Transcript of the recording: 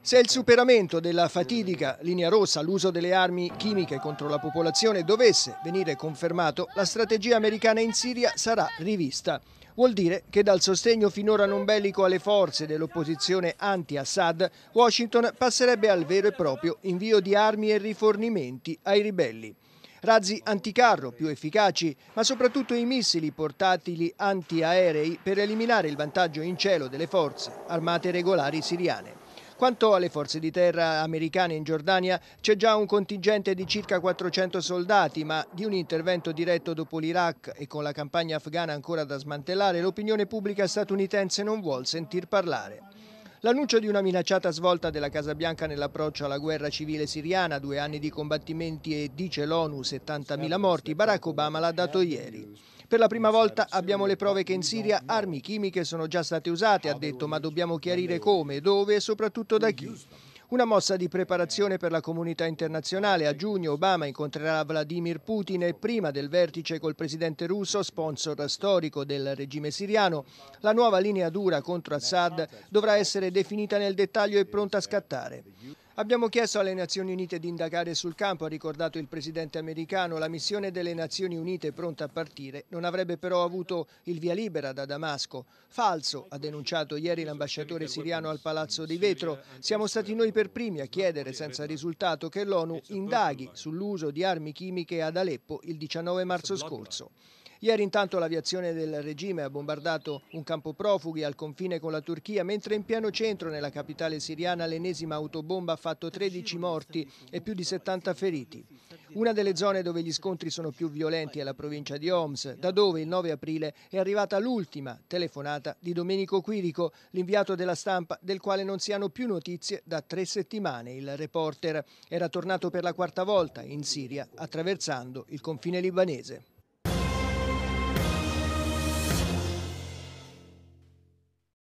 Se il superamento della fatidica linea rossa l'uso delle armi chimiche contro la popolazione dovesse venire confermato, la strategia americana in Siria sarà rivista. Vuol dire che dal sostegno finora non bellico alle forze dell'opposizione anti-Assad, Washington passerebbe al vero e proprio invio di armi e rifornimenti ai ribelli. Razzi anticarro più efficaci, ma soprattutto i missili portatili antiaerei per eliminare il vantaggio in cielo delle forze armate regolari siriane. Quanto alle forze di terra americane in Giordania, c'è già un contingente di circa 400 soldati, ma di un intervento diretto dopo l'Iraq e con la campagna afghana ancora da smantellare, l'opinione pubblica statunitense non vuol sentir parlare. L'annuncio di una minacciata svolta della Casa Bianca nell'approccio alla guerra civile siriana, due anni di combattimenti e, dice l'ONU, 70.000 morti, Barack Obama l'ha dato ieri. Per la prima volta abbiamo le prove che in Siria armi chimiche sono già state usate, ha detto, ma dobbiamo chiarire come, dove e soprattutto da chi. Una mossa di preparazione per la comunità internazionale. A giugno Obama incontrerà Vladimir Putin e prima del vertice col presidente russo, sponsor storico del regime siriano, la nuova linea dura contro Assad dovrà essere definita nel dettaglio e pronta a scattare. Abbiamo chiesto alle Nazioni Unite di indagare sul campo, ha ricordato il presidente americano. La missione delle Nazioni Unite pronta a partire non avrebbe però avuto il via libera da Damasco. Falso, ha denunciato ieri l'ambasciatore siriano al Palazzo di Vetro. Siamo stati noi per primi a chiedere, senza risultato, che l'ONU indaghi sull'uso di armi chimiche ad Aleppo il 19 marzo scorso. Ieri intanto l'aviazione del regime ha bombardato un campo profughi al confine con la Turchia, mentre in pieno centro, nella capitale siriana, l'ennesima autobomba ha fatto 13 morti e più di 70 feriti. Una delle zone dove gli scontri sono più violenti è la provincia di Homs, da dove il 9 aprile è arrivata l'ultima telefonata di Domenico Quirico, l'inviato della stampa del quale non si hanno più notizie da tre settimane. Il reporter era tornato per la quarta volta in Siria attraversando il confine libanese.